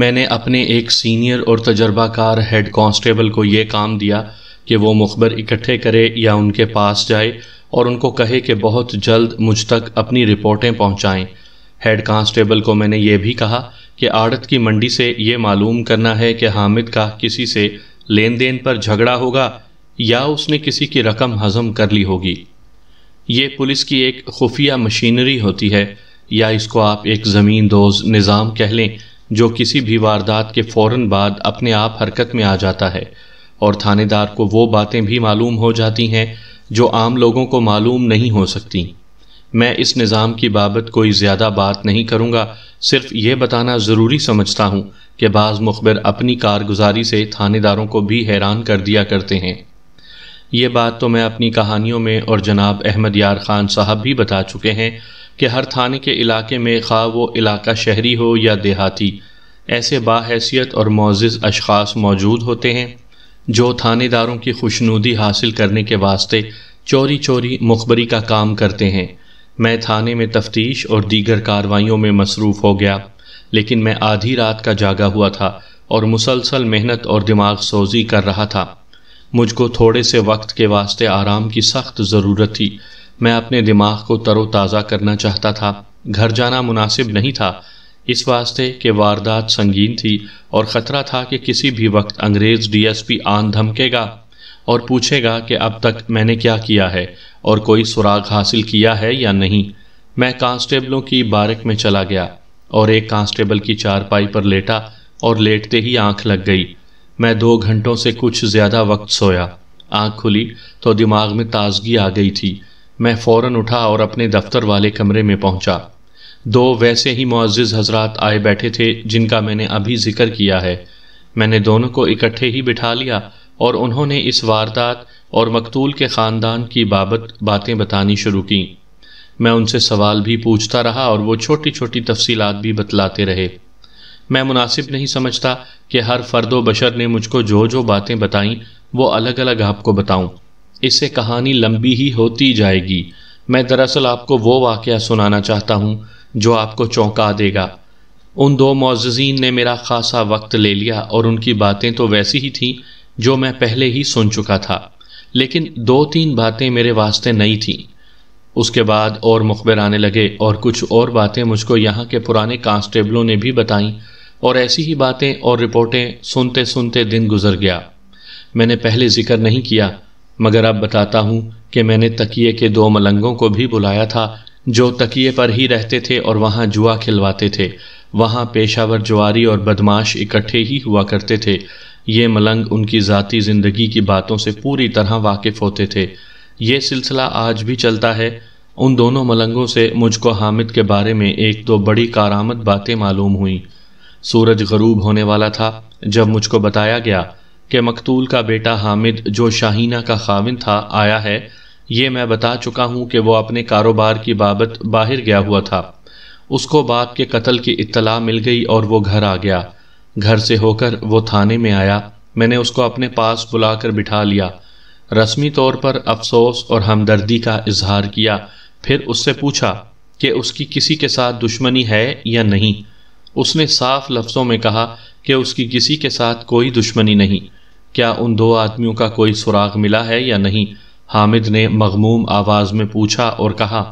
मैंने अपने एक सीनियर और तजर्बाकार हेड कांस्टेबल को ये काम दिया कि वो मुखबर इकट्ठे करे या उनके पास जाए और उनको कहे कि बहुत जल्द मुझ तक अपनी रिपोर्टें पहुंचाएं। हेड कांस्टेबल को मैंने ये भी कहा कि आड़त की मंडी से ये मालूम करना है कि हामिद का किसी से लेन देन पर झगड़ा होगा या उसने किसी की रकम हजम कर ली होगी ये पुलिस की एक खुफिया मशीनरी होती है या इसको आप एक ज़मीन दोज निज़ाम कह लें जो किसी भी वारदात के फ़ौर बाद अपने आप हरकत में आ जाता है और थानेदार को वो बातें भी मालूम हो जाती हैं जो आम लोगों को मालूम नहीं हो सकती मैं इस निज़ाम की बाबत कोई ज़्यादा बात नहीं करूँगा सिर्फ ये बताना ज़रूरी समझता हूँ कि बाज़ मुखबिर अपनी कारगुजारी से थानेदारों को भी हैरान कर दिया करते हैं ये बात तो मैं अपनी कहानियों में और जनाब अहमद यार ख़ान साहब भी बता चुके हैं कि हर थाने के इलाके में खा वो इलाका शहरी हो या देहाती ऐसे बाहैसियत और मोज़ अशखास मौजूद होते हैं जो थानेदारों की खुशनुदी हासिल करने के वास्ते चोरी चोरी मुखबरी का काम करते हैं मैं थाने में तफ्तीश और दीगर कार्रवाइयों में मसरूफ़ हो गया लेकिन मैं आधी रात का जागा हुआ था और मुसलसल मेहनत और दिमाग सोजी कर रहा था मुझको थोड़े से वक्त के वास्ते आराम की सख्त ज़रूरत थी मैं अपने दिमाग को तरोताज़ा करना चाहता था घर जाना मुनासिब नहीं था इस वास्ते कि वारदात संगीन थी और ख़तरा था कि किसी भी वक्त अंग्रेज़ डीएसपी आन धमकेगा और पूछेगा कि अब तक मैंने क्या किया है और कोई सुराग हासिल किया है या नहीं मैं कांस्टेबलों की बारक में चला गया और एक कांस्टेबल की चारपाई पर लेटा और लेटते ही आंख लग गई मैं दो घंटों से कुछ ज़्यादा वक्त सोया आंख खुली तो दिमाग में ताजगी आ गई थी मैं फ़ौरन उठा और अपने दफ्तर वाले कमरे में पहुँचा दो वैसे ही मुआज़ हजरात आए बैठे थे जिनका मैंने अभी जिक्र किया है मैंने दोनों को इकट्ठे ही बिठा लिया और उन्होंने इस वारदात और मकतूल के ख़ानदान की बाबत बातें बतानी शुरू की मैं उनसे सवाल भी पूछता रहा और वो छोटी छोटी तफसीलात भी बतलाते रहे मैं मुनासिब नहीं समझता कि हर फर्द बशर ने मुझको जो जो बातें बताईं वो अलग अलग आपको बताऊं। इससे कहानी लंबी ही होती जाएगी मैं दरअसल आपको वो वाक़ सुनाना चाहता हूँ जो आपको चौंका देगा उन दो मोजीन ने मेरा खासा वक्त ले लिया और उनकी बातें तो वैसी ही थीं जो मैं पहले ही सुन चुका था लेकिन दो तीन बातें मेरे वास्ते नई थीं उसके बाद और मुखबर आने लगे और कुछ और बातें मुझको यहाँ के पुराने कांस्टेबलों ने भी बताईं और ऐसी ही बातें और रिपोर्टें सुनते सुनते दिन गुजर गया मैंने पहले जिक्र नहीं किया मगर अब बताता हूँ कि मैंने तकिए के दो मलंगों को भी बुलाया था जो तकिए पर ही रहते थे और वहाँ जुआ खिलवाते थे वहाँ पेशावर जुआरी और बदमाश इकट्ठे ही हुआ करते थे ये मलंग उनकी ज़ाती ज़िंदगी की बातों से पूरी तरह वाकिफ़ होते थे ये सिलसिला आज भी चलता है उन दोनों मलंगों से मुझको हामिद के बारे में एक दो बड़ी कारामद बातें मालूम हुई सूरज गरूब होने वाला था जब मुझको बताया गया कि मकतूल का बेटा हामिद जो शाहीना का खाविन था आया है ये मैं बता चुका हूँ कि वो अपने कारोबार की बाबत बाहर गया हुआ था उसको बाप के कत्ल की इत्तला मिल गई और वो घर आ गया घर से होकर वो थाने में आया मैंने उसको अपने पास बुलाकर बिठा लिया रस्मी तौर पर अफसोस और हमदर्दी का इजहार किया फिर उससे पूछा कि उसकी किसी के साथ दुश्मनी है या नहीं उसने साफ लफ्ज़ों में कहा कि उसकी किसी के साथ कोई दुश्मनी नहीं क्या उन दो आदमियों का कोई सुराग मिला है या नहीं हामिद ने मगमूम आवाज़ में पूछा और कहा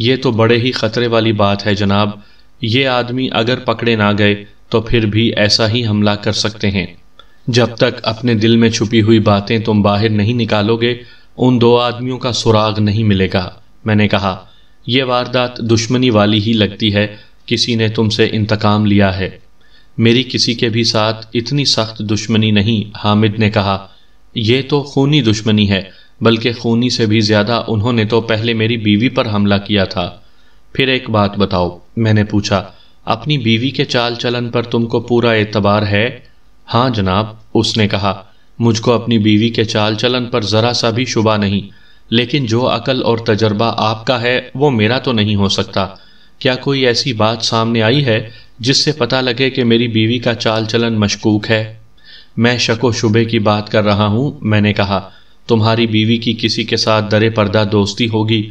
यह तो बड़े ही ख़तरे वाली बात है जनाब ये आदमी अगर पकड़े ना गए तो फिर भी ऐसा ही हमला कर सकते हैं जब तक अपने दिल में छुपी हुई बातें तुम बाहर नहीं निकालोगे उन दो आदमियों का सुराग नहीं मिलेगा मैंने कहा यह वारदात दुश्मनी वाली ही लगती है किसी ने तुमसे इंतकाम लिया है मेरी किसी के भी साथ इतनी सख्त दुश्मनी नहीं हामिद ने कहा यह तो खूनी दुश्मनी है बल्कि खूनी से भी ज़्यादा उन्होंने तो पहले मेरी बीवी पर हमला किया था फिर एक बात बताओ मैंने पूछा अपनी बीवी के चाल चलन पर तुमको पूरा एतबार है हाँ जनाब उसने कहा मुझको अपनी बीवी के चाल चलन पर ज़रा सा भी शुबा नहीं लेकिन जो अकल और तजर्बा आपका है वो मेरा तो नहीं हो सकता क्या कोई ऐसी बात सामने आई है जिससे पता लगे कि मेरी बीवी का चाल चलन मशकूक है मैं शको शुबे की बात कर रहा हूँ मैंने कहा तुम्हारी बीवी की किसी के साथ दरे पर्दा दोस्ती होगी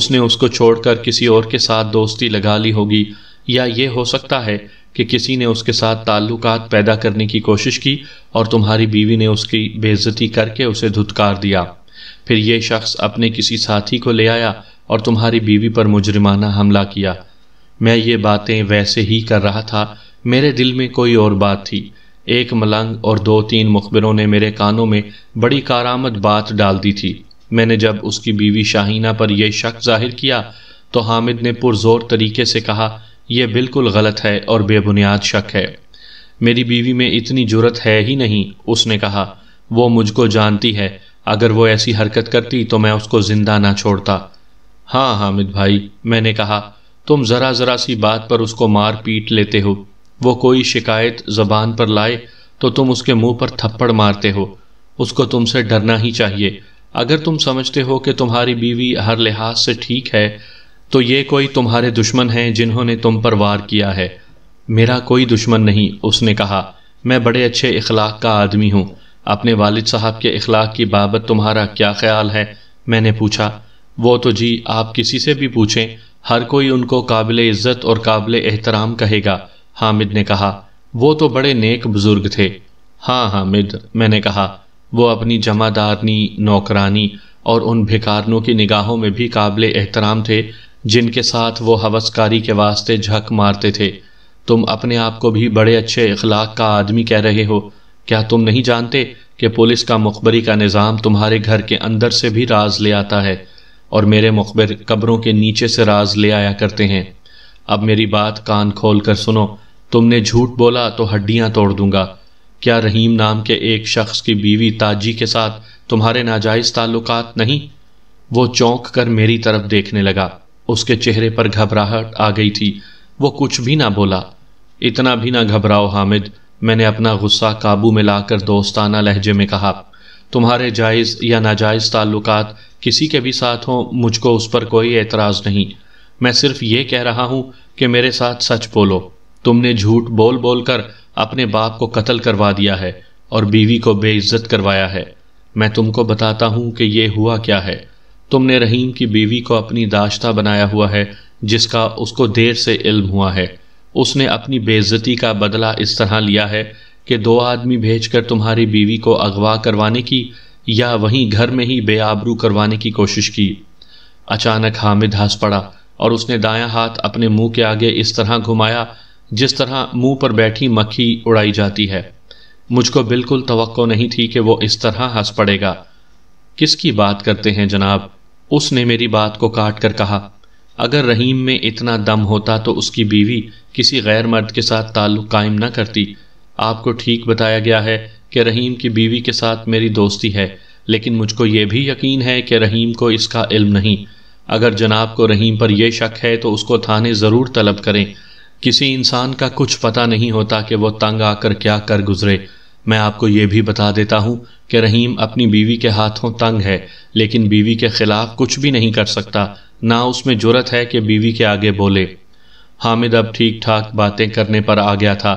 उसने उसको छोड़कर किसी और के साथ दोस्ती लगा ली होगी या ये हो सकता है कि किसी ने उसके साथ ताल्लुकात पैदा करने की कोशिश की और तुम्हारी बीवी ने उसकी बेइज्जती करके उसे धुतकार दिया फिर ये शख्स अपने किसी साथी को ले आया और तुम्हारी बीवी पर मुजरिमाना हमला किया मैं ये बातें वैसे ही कर रहा था मेरे दिल में कोई और बात थी एक मलंग और दो तीन मुखबिरों ने मेरे कानों में बड़ी कारामद बात डाल दी थी मैंने जब उसकी बीवी शाहीना पर यह शक जाहिर किया तो हामिद ने पुरजोर तरीके से कहा यह बिल्कुल गलत है और बेबुनियाद शक है मेरी बीवी में इतनी जुरत है ही नहीं उसने कहा वो मुझको जानती है अगर वो ऐसी हरकत करती तो मैं उसको ज़िंदा ना छोड़ता हाँ हामिद भाई मैंने कहा तुम ज़रा ज़रा सी बात पर उसको मार पीट लेते हो वो कोई शिकायत जबान पर लाए तो तुम उसके मुंह पर थप्पड़ मारते हो उसको तुमसे डरना ही चाहिए अगर तुम समझते हो कि तुम्हारी बीवी हर लिहाज से ठीक है तो ये कोई तुम्हारे दुश्मन हैं जिन्होंने तुम पर वार किया है मेरा कोई दुश्मन नहीं उसने कहा मैं बड़े अच्छे इखलाक का आदमी हूँ अपने वालिद साहब के इखलाक की बाबत तुम्हारा क्या ख्याल है मैंने पूछा वो तो जी आप किसी से भी पूछें हर कोई उनको काबिल इज़्ज़त और काबिल एहतराम कहेगा हामिद ने कहा वो तो बड़े नेक बुजुर्ग थे हाँ हामिद मैंने कहा वो अपनी जमादारनी नौकरानी और उन भिकारनों की निगाहों में भी काबिल एहतराम थे जिनके साथ वो हवसकारी के वास्ते झक मारते थे तुम अपने आप को भी बड़े अच्छे इखलाक का आदमी कह रहे हो क्या तुम नहीं जानते कि पुलिस का मुखबरी का निज़ाम तुम्हारे घर के अंदर से भी राज ले आता है और मेरे मुखबिर कब्रों के नीचे से राज ले आया करते हैं अब मेरी बात कान खोल कर सुनो तुमने झूठ बोला तो हड्डियां तोड़ दूंगा क्या रहीम नाम के एक शख्स की बीवी ताजी के साथ तुम्हारे नाजायज ताल्लुक़ नहीं वो चौंक कर मेरी तरफ देखने लगा उसके चेहरे पर घबराहट आ गई थी वो कुछ भी ना बोला इतना भी ना घबराओ हामिद मैंने अपना गुस्सा काबू में लाकर दोस्ताना लहजे में कहा तुम्हारे जायज़ या नाजायज़ ताल्लुक किसी के भी साथ हों मुझको उस पर कोई एतराज़ नहीं मैं सिर्फ ये कह रहा हूँ कि मेरे साथ सच बोलो तुमने झूठ बोल बोल कर अपने बाप को कत्ल करवा दिया है और बीवी को बेइज्जत करवाया है मैं तुमको बताता हूँ कि यह हुआ क्या है तुमने रहीम की बीवी को अपनी दाश्ता बनाया हुआ है जिसका उसको देर से इल्म हुआ है उसने अपनी बेइज्जती का बदला इस तरह लिया है कि दो आदमी भेजकर तुम्हारी बीवी को अगवा करवाने की या वहीं घर में ही बेआबरू करवाने की कोशिश की अचानक हामिद हंस पड़ा और उसने दायां हाथ अपने मुंह के आगे इस तरह घुमाया जिस तरह मुंह पर बैठी मक्खी उड़ाई जाती है मुझको बिल्कुल तो नहीं थी कि वो इस तरह हंस पड़ेगा किसकी बात करते हैं जनाब उसने मेरी बात को काट कर कहा अगर रहीम में इतना दम होता तो उसकी बीवी किसी गैर मर्द के साथ ताल्लुक़ कायम ना करती आपको ठीक बताया गया है कि रहीम की बीवी के साथ मेरी दोस्ती है लेकिन मुझको यह भी यकीन है कि रहीम को इसका इल्म नहीं अगर जनाब को रहीम पर यह शक है तो उसको थाने ज़रूर तलब करें किसी इंसान का कुछ पता नहीं होता कि वो तंग आकर क्या कर गुजरे मैं आपको ये भी बता देता हूँ कि रहीम अपनी बीवी के हाथों तंग है लेकिन बीवी के ख़िलाफ़ कुछ भी नहीं कर सकता ना उसमें जरूरत है कि बीवी के आगे बोले हामिद अब ठीक ठाक बातें करने पर आ गया था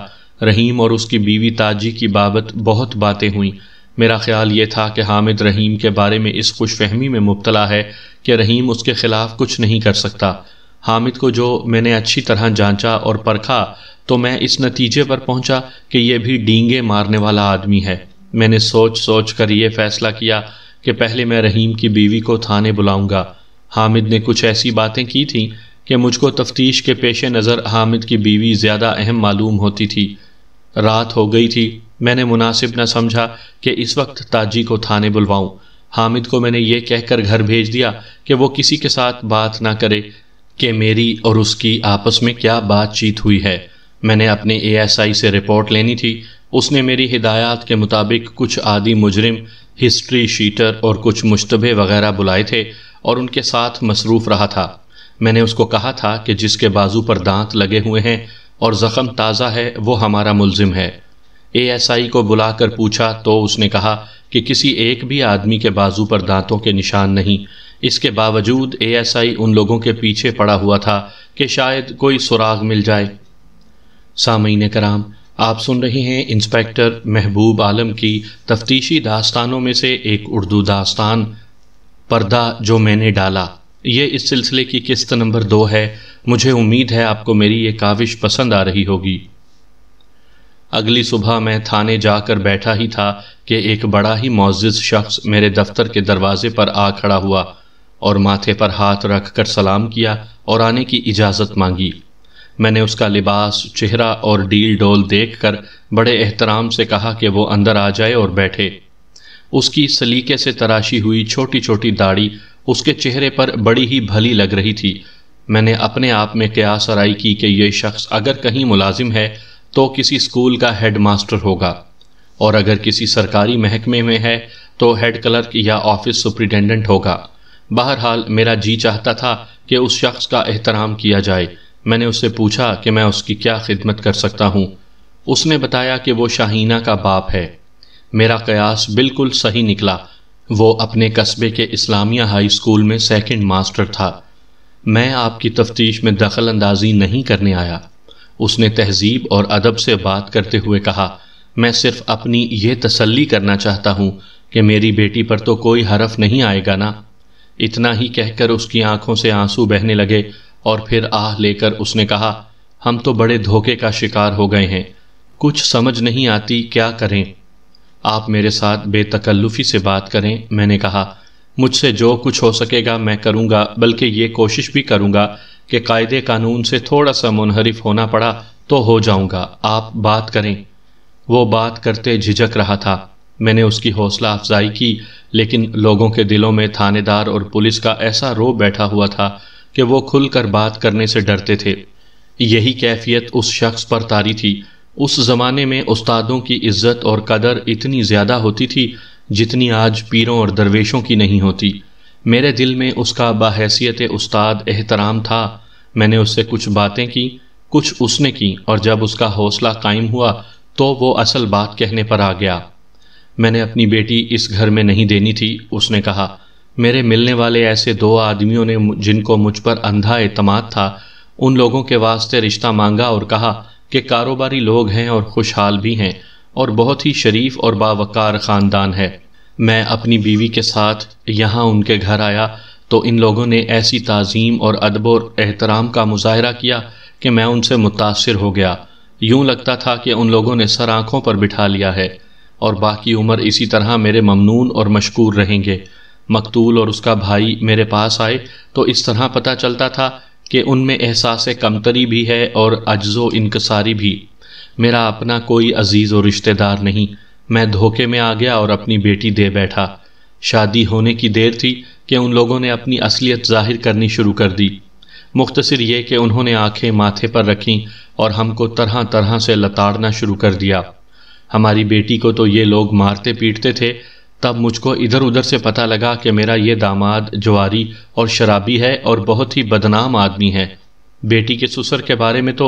रहीम और उसकी बीवी ताजी की बाबत बहुत बातें हुई मेरा ख्याल ये था कि हामिद रहीम के बारे में इस खुश फहमी में मुबतला है कि रहीम उसके ख़िलाफ़ कुछ नहीं कर सकता हामिद को जो मैंने अच्छी तरह जांचा और परखा तो मैं इस नतीजे पर पहुंचा कि यह भी डींगे मारने वाला आदमी है मैंने सोच सोच कर यह फैसला किया कि पहले मैं रहीम की बीवी को थाने बुलाऊंगा हामिद ने कुछ ऐसी बातें की थी कि मुझको तफ्तीश के पेश नज़र हामिद की बीवी ज़्यादा अहम मालूम होती थी रात हो गई थी मैंने मुनासिब न समझा कि इस वक्त ताजी को थाने बुलवाऊं हामिद को मैंने ये कहकर घर भेज दिया कि वो किसी के साथ बात ना करे कि मेरी और उसकी आपस में क्या बातचीत हुई है मैंने अपने एएसआई से रिपोर्ट लेनी थी उसने मेरी हिदायत के मुताबिक कुछ आदि मुजरिम हिस्ट्री शीटर और कुछ मुशतबे वगैरह बुलाए थे और उनके साथ मसरूफ़ रहा था मैंने उसको कहा था कि जिसके बाजू पर दांत लगे हुए हैं और ज़ख़म ताज़ा है वो हमारा मुलजिम है एएसआई को बुलाकर पूछा तो उसने कहा कि किसी एक भी आदमी के बाजू पर दांतों के निशान नहीं इसके बावजूद एएसआई उन लोगों के पीछे पड़ा हुआ था कि शायद कोई सुराग मिल जाए सामीन कराम आप सुन रहे हैं इंस्पेक्टर महबूब आलम की तफ्तीशी दास्तानों में से एक उर्दू दास्तान पर्दा जो मैंने डाला ये इस सिलसिले की किस्त नंबर दो है मुझे उम्मीद है आपको मेरी ये काविश पसंद आ रही होगी अगली सुबह मैं थाने जाकर बैठा ही था कि एक बड़ा ही मोजिज शख्स मेरे दफ्तर के दरवाजे पर आ खड़ा हुआ और माथे पर हाथ रख कर सलाम किया और आने की इजाज़त मांगी मैंने उसका लिबास चेहरा और डील डोल देख कर बड़े एहतराम से कहा कि वो अंदर आ जाए और बैठे उसकी सलीके से तराशी हुई छोटी छोटी दाढ़ी उसके चेहरे पर बड़ी ही भली लग रही थी मैंने अपने आप में क्या सराई की कि यह शख्स अगर कहीं मुलाजिम है तो किसी स्कूल का हेड मास्टर होगा और अगर किसी सरकारी महकमे में है तो हेड क्लर्क या ऑफिस सुप्रिटेंडेंट होगा बहरहाल मेरा जी चाहता था कि उस शख्स का एहतराम किया जाए मैंने उससे पूछा कि मैं उसकी क्या खिदमत कर सकता हूँ उसने बताया कि वो शाहीना का बाप है मेरा कयास बिल्कुल सही निकला वो अपने कस्बे के इस्लामिया हाई स्कूल में सेकंड मास्टर था मैं आपकी तफ्तीश में दखल अंदाजी नहीं करने आया उसने तहजीब और अदब से बात करते हुए कहा मैं सिर्फ अपनी ये तसल्ली करना चाहता हूँ कि मेरी बेटी पर तो कोई हरफ नहीं आएगा ना इतना ही कहकर उसकी आंखों से आंसू बहने लगे और फिर आह लेकर उसने कहा हम तो बड़े धोखे का शिकार हो गए हैं कुछ समझ नहीं आती क्या करें आप मेरे साथ बेतकल्लुफ़ी से बात करें मैंने कहा मुझसे जो कुछ हो सकेगा मैं करूँगा बल्कि ये कोशिश भी करूँगा कि कायदे कानून से थोड़ा सा मुनहरफ होना पड़ा तो हो जाऊँगा आप बात करें वो बात करते झिझक रहा था मैंने उसकी हौसला अफजाई की लेकिन लोगों के दिलों में थानेदार और पुलिस का ऐसा रो बैठा हुआ था कि वो खुलकर बात करने से डरते थे यही कैफियत उस शख्स पर तारी थी उस ज़माने में उस्तादों की इज्जत और कदर इतनी ज़्यादा होती थी जितनी आज पीरों और दरवेशों की नहीं होती मेरे दिल में उसका बाहैसियत उस्ताद एहतराम था मैंने उससे कुछ बातें की कुछ उसने की और जब उसका हौसला कायम हुआ तो वो असल बात कहने पर आ गया मैंने अपनी बेटी इस घर में नहीं देनी थी उसने कहा मेरे मिलने वाले ऐसे दो आदमियों ने जिनको मुझ पर अंधा अतमाद था उन लोगों के वास्ते रिश्ता मांगा और कहा कि कारोबारी लोग हैं और खुशहाल भी हैं और बहुत ही शरीफ और बावकार ख़ानदान है मैं अपनी बीवी के साथ यहाँ उनके घर आया तो इन लोगों ने ऐसी तज़ीम और अदब और एहतराम का मुजाहरा किया कि मैं उनसे मुतासर हो गया यूं लगता था कि उन लोगों ने सर आँखों पर बिठा लिया है और बाकी उम्र इसी तरह मेरे ममनून और मशकूर रहेंगे मकतूल और उसका भाई मेरे पास आए तो इस तरह पता चलता था कि उनमें एहसास कमतरी भी है और अज्ज़ो इनकसारी भी मेरा अपना कोई अजीज़ और रिश्तेदार नहीं मैं धोखे में आ गया और अपनी बेटी दे बैठा शादी होने की देर थी कि उन लोगों ने अपनी असलियत जाहिर करनी शुरू कर दी मुख्तसर ये कि उन्होंने आंखें माथे पर रखीं और हमको तरह तरह से लताड़ना शुरू कर दिया हमारी बेटी को तो ये लोग मारते पीटते थे तब मुझको इधर उधर से पता लगा कि मेरा ये दामाद जवारी और शराबी है और बहुत ही बदनाम आदमी है बेटी के ससुर के बारे में तो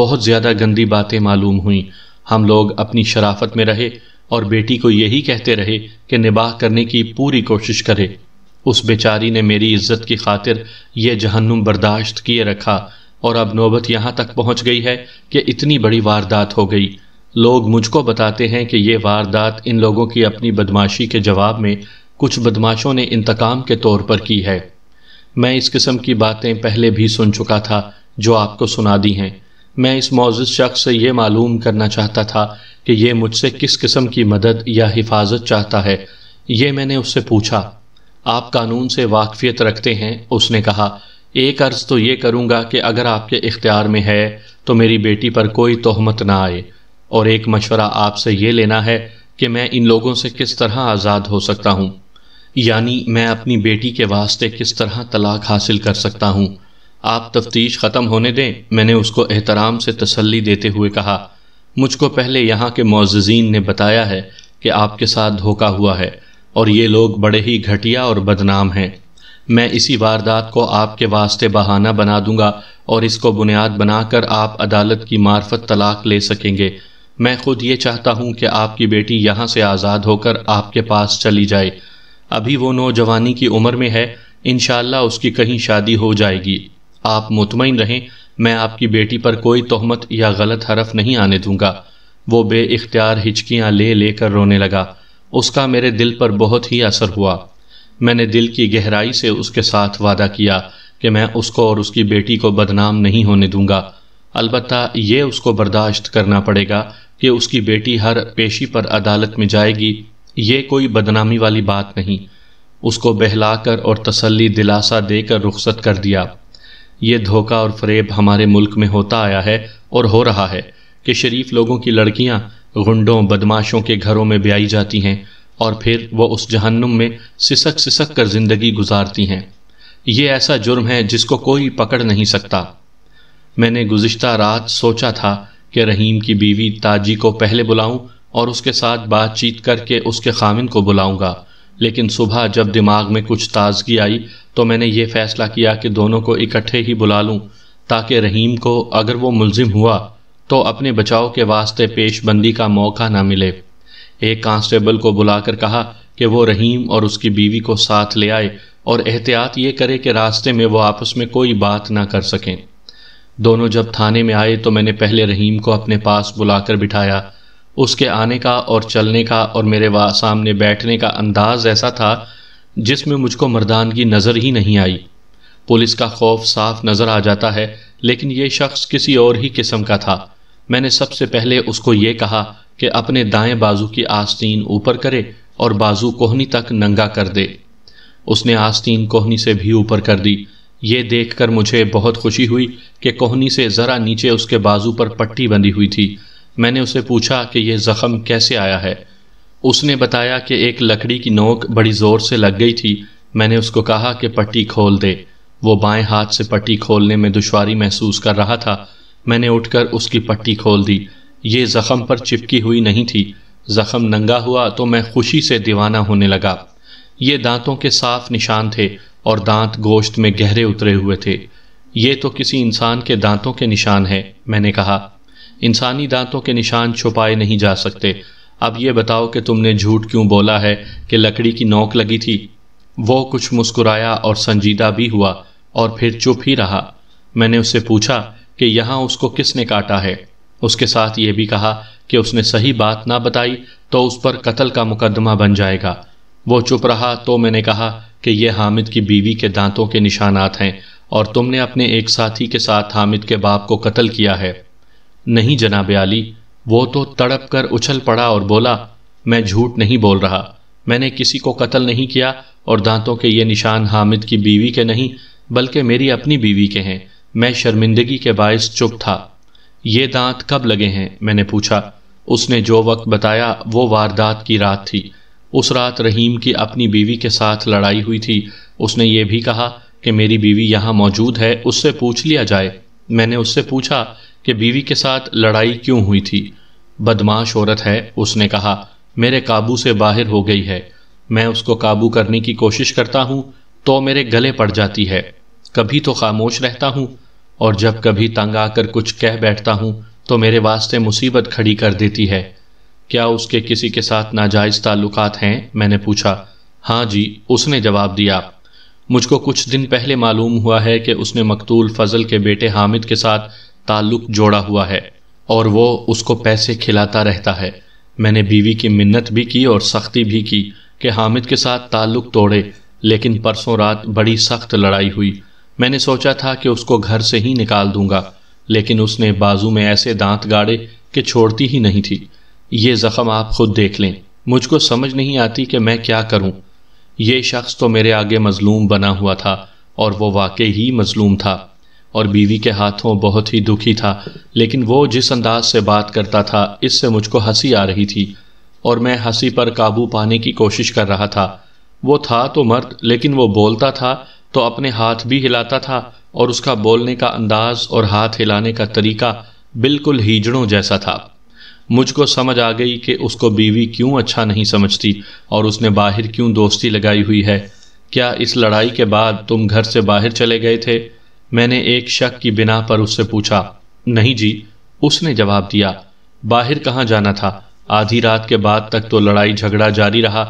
बहुत ज़्यादा गंदी बातें मालूम हुई हम लोग अपनी शराफत में रहे और बेटी को यही कहते रहे कि निबाह करने की पूरी कोशिश करे उस बेचारी ने मेरी इज्जत की खातिर यह जहन्नुम बर्दाश्त किए रखा और अब नौबत यहाँ तक पहुँच गई है कि इतनी बड़ी वारदात हो गई लोग मुझको बताते हैं कि ये वारदात इन लोगों की अपनी बदमाशी के जवाब में कुछ बदमाशों ने इंतकाम के तौर पर की है मैं इस किस्म की बातें पहले भी सुन चुका था जो आपको सुना दी हैं मैं इस मोजिज़ शख्स से ये मालूम करना चाहता था कि यह मुझसे किस किस्म की मदद या हिफाजत चाहता है ये मैंने उससे पूछा आप कानून से वाकफियत रखते हैं उसने कहा एक अर्ज़ तो ये करूँगा कि अगर आपके इख्तियार में है तो मेरी बेटी पर कोई तोहमत ना आए और एक मशवरा आपसे ये लेना है कि मैं इन लोगों से किस तरह आज़ाद हो सकता हूँ यानी मैं अपनी बेटी के वास्ते किस तरह तलाक हासिल कर सकता हूँ आप तफ्तीश ख़त्म होने दें मैंने उसको एहतराम से तसल्ली देते हुए कहा मुझको पहले यहाँ के मोजीन ने बताया है कि आपके साथ धोखा हुआ है और ये लोग बड़े ही घटिया और बदनाम हैं मैं इसी वारदात को आपके वास्ते बहाना बना दूंगा और इसको बुनियाद बनाकर आप अदालत की मार्फत तलाक ले सकेंगे मैं खुद ये चाहता हूँ कि आपकी बेटी यहाँ से आज़ाद होकर आपके पास चली जाए अभी वो नौजवानी की उम्र में है इन उसकी कहीं शादी हो जाएगी आप मुतमिन रहें मैं आपकी बेटी पर कोई तहमत या गलत हरफ नहीं आने दूंगा वो बे इख्तियार हिचकियाँ ले लेकर रोने लगा उसका मेरे दिल पर बहुत ही असर हुआ मैंने दिल की गहराई से उसके साथ वादा किया कि मैं उसको और उसकी बेटी को बदनाम नहीं होने दूंगा अलबत् ये उसको बर्दाश्त करना पड़ेगा कि उसकी बेटी हर पेशी पर अदालत में जाएगी ये कोई बदनामी वाली बात नहीं उसको बहलाकर और तसल्ली दिलासा देकर रुखसत कर दिया ये धोखा और फरेब हमारे मुल्क में होता आया है और हो रहा है कि शरीफ लोगों की लड़कियां गुंडों बदमाशों के घरों में ब्याई जाती हैं और फिर वह उस जहन्नुम में सिसक सिसक कर ज़िंदगी गुजारती हैं ये ऐसा जुर्म है जिसको कोई पकड़ नहीं सकता मैंने गुज्त रात सोचा था कि रहीम की बीवी ताजी को पहले बुलाऊं और उसके साथ बातचीत करके उसके खामिन को बुलाऊंगा लेकिन सुबह जब दिमाग में कुछ ताजगी आई तो मैंने ये फ़ैसला किया कि दोनों को इकट्ठे ही बुला लूँ ताकि रहीम को अगर वो मुलजिम हुआ तो अपने बचाव के वास्ते पेशबंदी का मौका ना मिले एक कांस्टेबल को बुलाकर कहा कि वो रहीम और उसकी बीवी को साथ ले आए और एहतियात ये करे कि रास्ते में वो आपस में कोई बात ना कर सकें दोनों जब थाने में आए तो मैंने पहले रहीम को अपने पास बुलाकर बिठाया उसके आने का और चलने का और मेरे सामने बैठने का अंदाज ऐसा था जिसमें मुझको की नज़र ही नहीं आई पुलिस का खौफ साफ नज़र आ जाता है लेकिन ये शख्स किसी और ही किस्म का था मैंने सबसे पहले उसको ये कहा कि अपने दाएं बाजू की आस्तीन ऊपर करे और बाजू कोहनी तक नंगा कर दे उसने आस्तीन कोहनी से भी ऊपर कर दी ये देखकर मुझे बहुत खुशी हुई कि कोहनी से ज़रा नीचे उसके बाजू पर पट्टी बंधी हुई थी मैंने उसे पूछा कि यह ज़ख़म कैसे आया है उसने बताया कि एक लकड़ी की नोक बड़ी ज़ोर से लग गई थी मैंने उसको कहा कि पट्टी खोल दे वो बाएं हाथ से पट्टी खोलने में दुशारी महसूस कर रहा था मैंने उठकर उसकी पट्टी खोल दी ये ज़ख़म पर चिपकी हुई नहीं थी ज़ख़म नंगा हुआ तो मैं खुशी से दीवाना होने लगा ये दांतों के साफ निशान थे और दांत गोश्त में गहरे उतरे हुए थे ये तो किसी इंसान के दांतों के निशान हैं मैंने कहा इंसानी दांतों के निशान छुपाए नहीं जा सकते अब ये बताओ कि तुमने झूठ क्यों बोला है कि लकड़ी की नोक लगी थी वो कुछ मुस्कुराया और संजीदा भी हुआ और फिर चुप ही रहा मैंने उससे पूछा कि यहाँ उसको किसने काटा है उसके साथ ये भी कहा कि उसने सही बात ना बताई तो उस पर कत्ल का मुकदमा बन जाएगा वो चुप रहा तो मैंने कहा कि यह हामिद की बीवी के दांतों के निशानात हैं और तुमने अपने एक साथी के साथ हामिद के बाप को कत्ल किया है नहीं जनाब आली वो तो तड़प कर उछल पड़ा और बोला मैं झूठ नहीं बोल रहा मैंने किसी को कत्ल नहीं किया और दांतों के ये निशान हामिद की बीवी के नहीं बल्कि मेरी अपनी बीवी के हैं मैं शर्मिंदगी के बायस चुप था ये दांत कब लगे हैं मैंने पूछा उसने जो वक्त बताया वो वारदात की रात थी उस रात रहीम की अपनी बीवी के साथ लड़ाई हुई थी उसने ये भी कहा कि मेरी बीवी यहाँ मौजूद है उससे पूछ लिया जाए मैंने उससे पूछा कि बीवी के साथ लड़ाई क्यों हुई थी बदमाश औरत है उसने कहा मेरे काबू से बाहर हो गई है मैं उसको काबू करने की कोशिश करता हूँ तो मेरे गले पड़ जाती है कभी तो खामोश रहता हूँ और जब कभी तंग आकर कुछ कह बैठता हूँ तो मेरे वास्ते मुसीबत खड़ी कर देती है क्या उसके किसी के साथ नाजायज ताल्लुक हैं मैंने पूछा हाँ जी उसने जवाब दिया मुझको कुछ दिन पहले मालूम हुआ है कि उसने मकतूल फजल के बेटे हामिद के साथ ताल्लुक जोड़ा हुआ है और वो उसको पैसे खिलाता रहता है मैंने बीवी की मिन्नत भी की और सख्ती भी की कि हामिद के साथ ताल्लुक तोड़े लेकिन परसों रात बड़ी सख्त लड़ाई हुई मैंने सोचा था कि उसको घर से ही निकाल दूंगा लेकिन उसने बाजू में ऐसे दांत गाड़े कि छोड़ती ही नहीं थी ये ज़ख्म आप खुद देख लें मुझको समझ नहीं आती कि मैं क्या करूं। ये शख्स तो मेरे आगे मजलूम बना हुआ था और वो वाकई ही मजलूम था और बीवी के हाथों बहुत ही दुखी था लेकिन वो जिस अंदाज से बात करता था इससे मुझको हंसी आ रही थी और मैं हंसी पर काबू पाने की कोशिश कर रहा था वो था तो मर्द लेकिन वो बोलता था तो अपने हाथ भी हिलाता था और उसका बोलने का अंदाज और हाथ हिलाने का तरीका बिल्कुल हीजड़ों जैसा था मुझको समझ आ गई कि उसको बीवी क्यों अच्छा नहीं समझती और उसने बाहर क्यों दोस्ती लगाई हुई है क्या इस लड़ाई के बाद तुम घर से बाहर चले गए थे मैंने एक शक की बिना पर उससे पूछा नहीं जी उसने जवाब दिया बाहर कहाँ जाना था आधी रात के बाद तक तो लड़ाई झगड़ा जारी रहा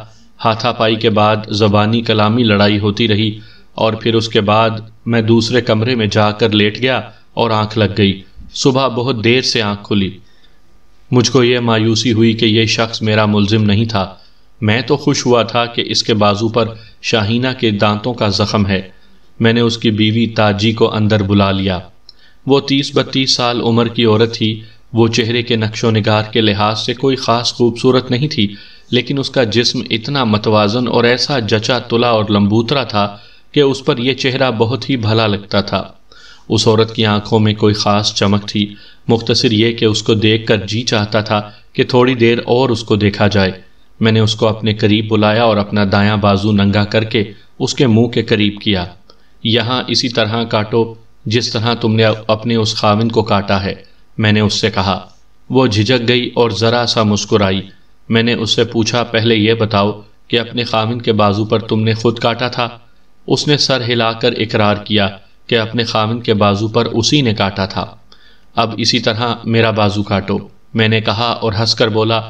हाथापाई के बाद जबानी कलामी लड़ाई होती रही और फिर उसके बाद मैं दूसरे कमरे में जाकर लेट गया और आंख लग गई सुबह बहुत देर से आंख खुली मुझको यह मायूसी हुई कि यह शख्स मेरा मुलजिम नहीं था मैं तो खुश हुआ था कि इसके बाजू पर शाहीना के दांतों का ज़ख़म है मैंने उसकी बीवी ताजी को अंदर बुला लिया वो तीस बत्तीस साल उम्र की औरत थी वो चेहरे के नक्शो नगार के लिहाज से कोई ख़ास खूबसूरत नहीं थी लेकिन उसका जिस्म इतना मतवाजन और ऐसा जचा तुला और लम्बूतरा था कि उस पर यह चेहरा बहुत ही भला लगता था उस औरत की आंखों में कोई ख़ास चमक थी मुख्तसर ये कि उसको देख कर जी चाहता था कि थोड़ी देर और उसको देखा जाए मैंने उसको अपने करीब बुलाया और अपना दायां बाजू नंगा करके उसके मुंह के करीब किया यहाँ इसी तरह काटो जिस तरह तुमने अपने उस खाविन को काटा है मैंने उससे कहा वो झिझक गई और ज़रा सा मुस्कुराई मैंने उससे पूछा पहले यह बताओ कि अपने खाविन के बाजू पर तुमने खुद काटा था उसने सर हिलाकर इकरार किया कि अपने खाविंद के बाजू पर उसी ने काटा था अब इसी तरह मेरा बाजू काटो मैंने कहा और हंसकर बोला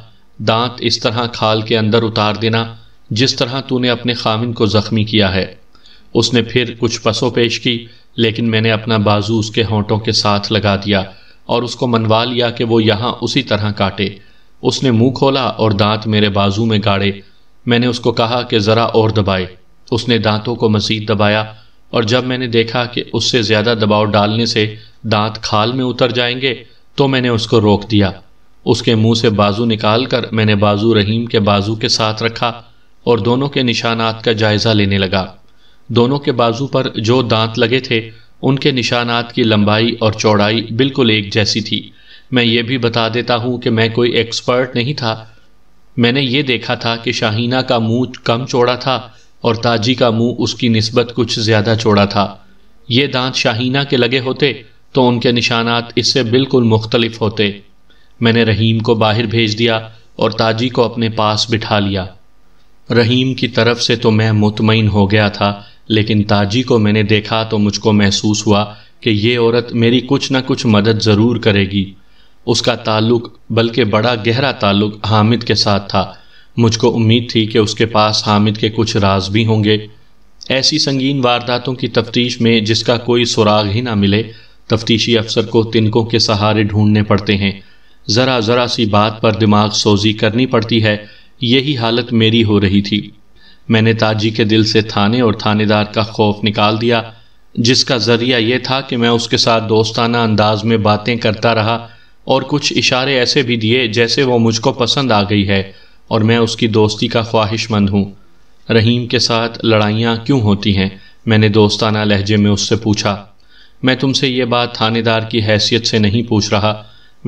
दांत इस तरह खाल के अंदर उतार देना जिस तरह तूने अपने खामिन को ज़ख्मी किया है उसने फिर कुछ पसों पेश की लेकिन मैंने अपना बाजू उसके होंठों के साथ लगा दिया और उसको मनवा लिया कि वो यहाँ उसी तरह काटे उसने मुंह खोला और दांत मेरे बाजू में गाड़े मैंने उसको कहा कि ज़रा और दबाए उसने दांतों को मजीद दबाया और जब मैंने देखा कि उससे ज़्यादा दबाव डालने से दांत खाल में उतर जाएंगे तो मैंने उसको रोक दिया उसके मुंह से बाजू निकाल कर मैंने बाजू रहीम के बाजू के साथ रखा और दोनों के निशानात का जायज़ा लेने लगा दोनों के बाजू पर जो दांत लगे थे उनके निशानात की लंबाई और चौड़ाई बिल्कुल एक जैसी थी मैं ये भी बता देता हूँ कि मैं कोई एक्सपर्ट नहीं था मैंने ये देखा था कि शाहीना का मुंह कम चौड़ा था और ताजी का मुंह उसकी नस्बत कुछ ज़्यादा चौड़ा था ये दांत शाहीना के लगे होते तो उनके निशानात इससे बिल्कुल मुख्तलिफ होते मैंने रहीम को बाहर भेज दिया और ताजी को अपने पास बिठा लिया रहीम की तरफ से तो मैं मुतमिन हो गया था लेकिन ताजी को मैंने देखा तो मुझको महसूस हुआ कि ये औरत मेरी कुछ ना कुछ मदद ज़रूर करेगी उसका ताल्लुक बल्कि बड़ा गहरा ताल्लुक हामिद के साथ था मुझको उम्मीद थी कि उसके पास हामिद के कुछ राज भी होंगे ऐसी संगीन वारदातों की तफ्तीश में जिसका कोई सुराग ही ना मिले तफ्तीशी अफसर को तिनकों के सहारे ढूंढने पड़ते हैं ज़रा ज़रा सी बात पर दिमाग सोजी करनी पड़ती है यही हालत मेरी हो रही थी मैंने ताजी के दिल से थाने और थानेदार का खौफ निकाल दिया जिसका ज़रिया यह था कि मैं उसके साथ दोस्ताना अंदाज में बातें करता रहा और कुछ इशारे ऐसे भी दिए जैसे वो मुझको पसंद आ गई है और मैं उसकी दोस्ती का ख्वाहिशमंद हूँ रहीम के साथ लड़ाइयाँ क्यों होती हैं मैंने दोस्ताना लहजे में उससे पूछा मैं तुमसे ये बात थानेदार की हैसियत से नहीं पूछ रहा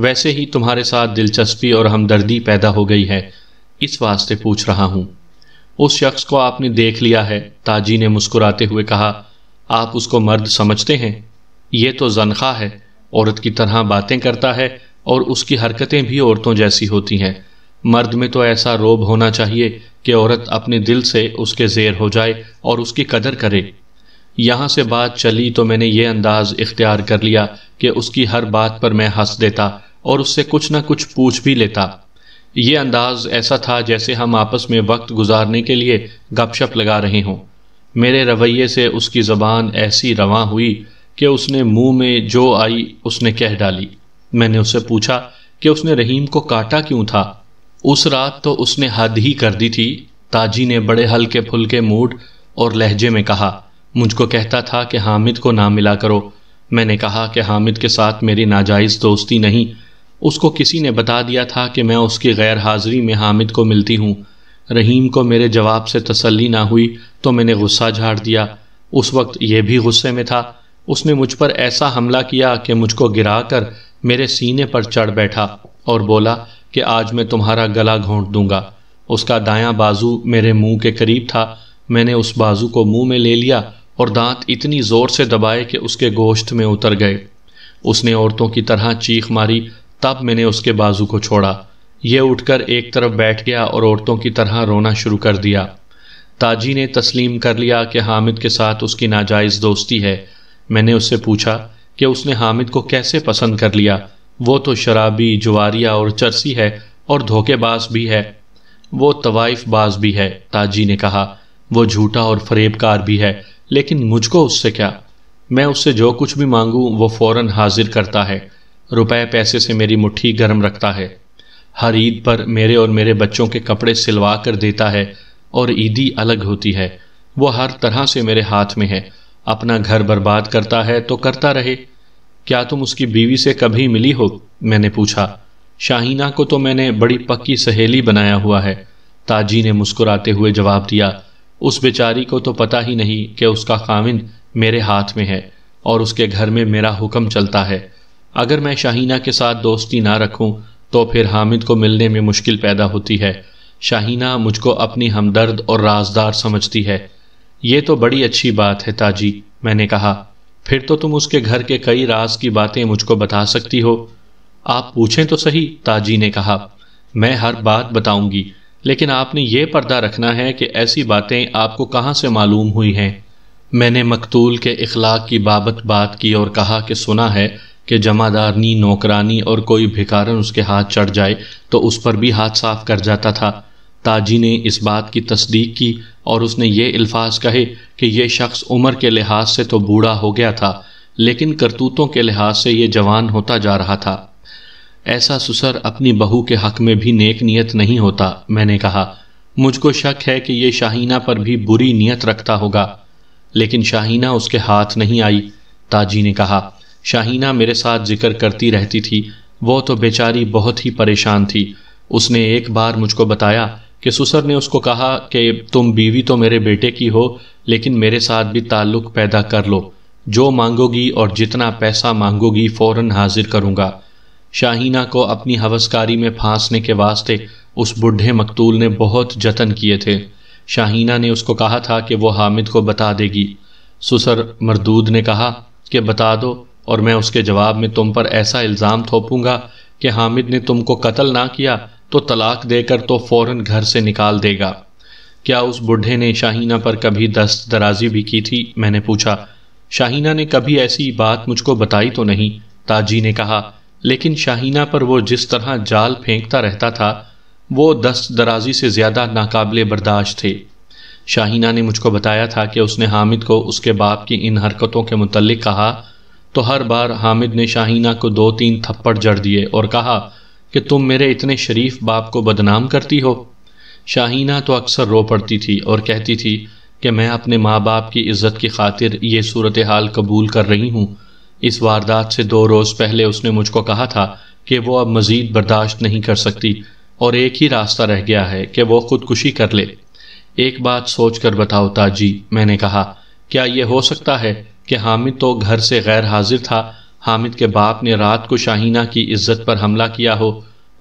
वैसे ही तुम्हारे साथ दिलचस्पी और हमदर्दी पैदा हो गई है इस वास्ते पूछ रहा हूँ उस शख्स को आपने देख लिया है ताजी ने मुस्कुराते हुए कहा आप उसको मर्द समझते हैं ये तो जनखा है औरत की तरह बातें करता है और उसकी हरकतें भी औरतों जैसी होती हैं मर्द में तो ऐसा रोब होना चाहिए कि औरत अपने दिल से उसके जेर हो जाए और उसकी कदर करे यहाँ से बात चली तो मैंने ये अंदाज इख्तियार कर लिया कि उसकी हर बात पर मैं हंस देता और उससे कुछ ना कुछ पूछ भी लेता ये अंदाज ऐसा था जैसे हम आपस में वक्त गुजारने के लिए गपशप लगा रहे हों मेरे रवैये से उसकी ज़बान ऐसी रवा हुई कि उसने मुंह में जो आई उसने कह डाली मैंने उससे पूछा कि उसने रहीम को काटा क्यों था उस रात तो उसने हद ही कर दी थी ताजी ने बड़े हल्के फुलके मूड और लहजे में कहा मुझको कहता था कि हामिद को ना मिला करो मैंने कहा कि हामिद के साथ मेरी नाजायज़ दोस्ती नहीं उसको किसी ने बता दिया था कि मैं उसकी गैर हाज़िरी में हामिद को मिलती हूँ रहीम को मेरे जवाब से तसल्ली ना हुई तो मैंने गुस्सा झाड़ दिया उस वक्त यह भी गुस्से में था उसने मुझ पर ऐसा हमला किया कि मुझको गिरा कर मेरे सीने पर चढ़ बैठा और बोला कि आज मैं तुम्हारा गला घोंट दूंगा उसका दायां बाजू मेरे मुंह के करीब था मैंने उस बाजू को मुंह में ले लिया और दांत इतनी ज़ोर से दबाए कि उसके गोश्त में उतर गए उसने औरतों की तरह चीख मारी तब मैंने उसके बाजू को छोड़ा यह उठकर एक तरफ बैठ गया और औरतों की तरह रोना शुरू कर दिया ताजी ने तस्लीम कर लिया कि हामिद के साथ उसकी नाजायज़ दोस्ती है मैंने उससे पूछा कि उसने हामिद को कैसे पसंद कर लिया वो तो शराबी जुआरिया और चरसी है और धोखेबाज भी है वो तवाइफ बाज भी है ताजी ने कहा वो झूठा और फरेबकार भी है लेकिन मुझको उससे क्या मैं उससे जो कुछ भी मांगूं वो फौरन हाजिर करता है रुपए पैसे से मेरी मुट्ठी गर्म रखता है हर ईद पर मेरे और मेरे बच्चों के कपड़े सिलवा कर देता है और ईदी अलग होती है वो हर तरह से मेरे हाथ में है अपना घर बर्बाद करता है तो करता रहे क्या तुम उसकी बीवी से कभी मिली हो मैंने पूछा शाहीना को तो मैंने बड़ी पक्की सहेली बनाया हुआ है ताजी ने मुस्कुराते हुए जवाब दिया उस बेचारी को तो पता ही नहीं कि उसका खाविंद मेरे हाथ में है और उसके घर में मेरा हुक्म चलता है अगर मैं शाहीना के साथ दोस्ती ना रखूं तो फिर हामिद को मिलने में मुश्किल पैदा होती है शाहीना मुझको अपनी हमदर्द और राजदार समझती है ये तो बड़ी अच्छी बात है ताजी मैंने कहा फिर तो तुम उसके घर के कई राज की बातें मुझको बता सकती हो आप पूछें तो सही ताजी ने कहा मैं हर बात बताऊंगी लेकिन आपने ये पर्दा रखना है कि ऐसी बातें आपको कहाँ से मालूम हुई हैं मैंने मकतूल के इखलाक की बाबत बात की और कहा कि सुना है कि जमादारनी नौकरानी और कोई भिकारन उसके हाथ चढ़ जाए तो उस पर भी हाथ साफ कर जाता था ताजी ने इस बात की तस्दीक की और उसने ये अल्फाज कहे कि यह शख्स उम्र के लिहाज से तो बूढ़ा हो गया था लेकिन करतूतों के लिहाज से यह जवान होता जा रहा था ऐसा सुसर अपनी बहू के हक में भी नेक नियत नहीं होता मैंने कहा मुझको शक है कि यह शाहीना पर भी बुरी नियत रखता होगा लेकिन शाहीना उसके हाथ नहीं आई ताजी ने कहा शाहीना मेरे साथ जिक्र करती रहती थी वो तो बेचारी बहुत ही परेशान थी उसने एक बार मुझको बताया कि सुसर ने उसको कहा कि तुम बीवी तो मेरे बेटे की हो लेकिन मेरे साथ भी ताल्लुक़ पैदा कर लो जो मांगोगी और जितना पैसा मांगोगी फ़ौर हाजिर करूँगा शाहीना को अपनी हवसकारी में फांसने के वास्ते उस बुढ़े मकतूल ने बहुत जतन किए थे शाहीना ने उसको कहा था कि वो हामिद को बता देगी सुसर मरदूद ने कहा कि बता दो और मैं उसके जवाब में तुम पर ऐसा इल्ज़ाम थोपूंगा कि हामिद ने तुमको कत्ल ना किया तो तलाक देकर तो फौरन घर से निकाल देगा क्या उस बुढ़े ने शाहीना पर कभी दस्त दराजी भी की थी मैंने पूछा शाहीना ने कभी ऐसी बात मुझको बताई तो नहीं ताजी ने कहा लेकिन शाहीना पर वो जिस तरह जाल फेंकता रहता था वो दस्त दराजी से ज़्यादा नाकाबले बर्दाश्त थे शाहीना ने मुझको बताया था कि उसने हामिद को उसके बाप की इन हरकतों के मुतल कहा तो हर बार हामिद ने शाहीना को दो तीन थप्पड़ जड़ दिए और कहा कि तुम मेरे इतने शरीफ बाप को बदनाम करती हो शाहीना तो अक्सर रो पड़ती थी और कहती थी कि मैं अपने माँ बाप की इज्जत की खातिर ये सूरत हाल कबूल कर रही हूँ इस वारदात से दो रोज़ पहले उसने मुझको कहा था कि वो अब मज़ीद बर्दाश्त नहीं कर सकती और एक ही रास्ता रह गया है कि वो खुदकुशी कर ले एक बात सोच कर बताओ ताजी मैंने कहा क्या ये हो सकता है कि हामिद तो घर से गैर हाजिर था हामिद के बाप ने रात को शाहीना की इज्जत पर हमला किया हो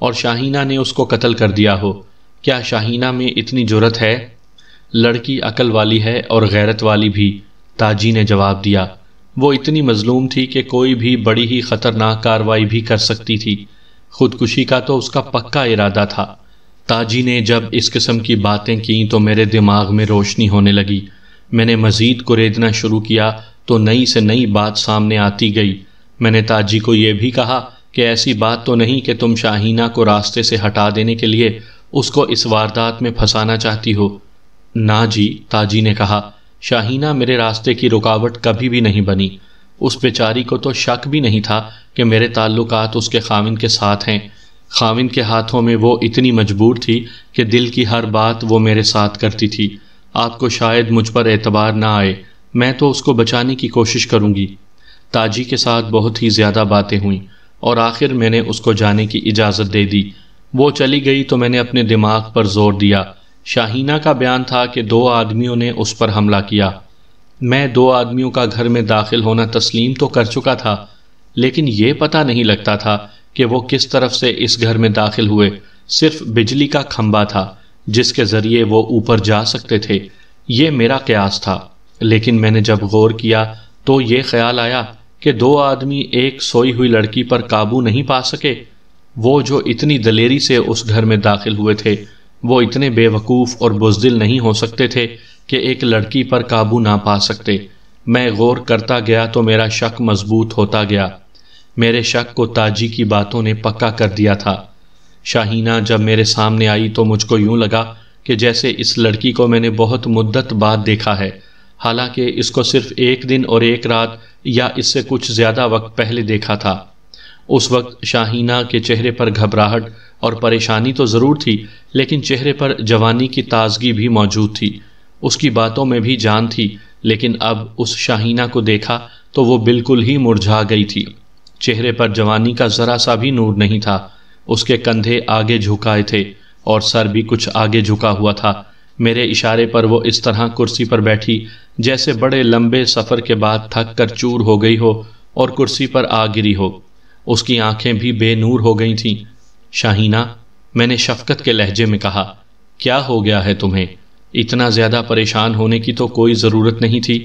और शाहीना ने उसको कत्ल कर दिया हो क्या शाहीना में इतनी जुरत है लड़की अकल वाली है और गैरत वाली भी ताजी ने जवाब दिया वो इतनी मजलूम थी कि कोई भी बड़ी ही ख़तरनाक कार्रवाई भी कर सकती थी खुदकुशी का तो उसका पक्का इरादा था ताजी ने जब इस किस्म की बातें की तो मेरे दिमाग में रोशनी होने लगी मैंने मज़ीद कुरेदना शुरू किया तो नई से नई बात सामने आती गई मैंने ताजी को यह भी कहा कि ऐसी बात तो नहीं कि तुम शाहीना को रास्ते से हटा देने के लिए उसको इस वारदात में फंसाना चाहती हो ना जी ताजी ने कहा शाहीना मेरे रास्ते की रुकावट कभी भी नहीं बनी उस बेचारी को तो शक भी नहीं था कि मेरे ताल्लुकात उसके ख़ाविन के साथ हैं खामिन के हाथों में वो इतनी मजबूर थी कि दिल की हर बात वो मेरे साथ करती थी आपको शायद मुझ पर एतबार ना आए मैं तो उसको बचाने की कोशिश करूँगी ताजी के साथ बहुत ही ज़्यादा बातें हुई और आखिर मैंने उसको जाने की इजाज़त दे दी वो चली गई तो मैंने अपने दिमाग पर जोर दिया शाहीना का बयान था कि दो आदमियों ने उस पर हमला किया मैं दो आदमियों का घर में दाखिल होना तस्लीम तो कर चुका था लेकिन ये पता नहीं लगता था कि वो किस तरफ से इस घर में दाखिल हुए सिर्फ बिजली का खम्बा था जिसके ज़रिए वो ऊपर जा सकते थे ये मेरा क्यास था लेकिन मैंने जब गौर किया तो ये ख्याल आया कि दो आदमी एक सोई हुई लड़की पर काबू नहीं पा सके वो जो इतनी दलेरी से उस घर में दाखिल हुए थे वो इतने बेवकूफ़ और बुजदिल नहीं हो सकते थे कि एक लड़की पर काबू ना पा सकते मैं गौर करता गया तो मेरा शक मजबूत होता गया मेरे शक को ताजी की बातों ने पक्का कर दिया था शाहीना जब मेरे सामने आई तो मुझको यूं लगा कि जैसे इस लड़की को मैंने बहुत मुद्दत बाद देखा है हालांकि इसको सिर्फ एक दिन और एक रात या इससे कुछ ज़्यादा वक्त पहले देखा था उस वक्त शाहीना के चेहरे पर घबराहट और परेशानी तो ज़रूर थी लेकिन चेहरे पर जवानी की ताजगी भी मौजूद थी उसकी बातों में भी जान थी लेकिन अब उस शाहीना को देखा तो वो बिल्कुल ही मुरझा गई थी चेहरे पर जवानी का ज़रा सा भी नूर नहीं था उसके कंधे आगे झुकाए थे और सर भी कुछ आगे झुका हुआ था मेरे इशारे पर वो इस तरह कुर्सी पर बैठी जैसे बड़े लंबे सफ़र के बाद थक कर चूर हो गई हो और कुर्सी पर आ गिरी हो उसकी आंखें भी बेनूर हो गई थीं शाहीना मैंने शफकत के लहजे में कहा क्या हो गया है तुम्हें इतना ज़्यादा परेशान होने की तो कोई ज़रूरत नहीं थी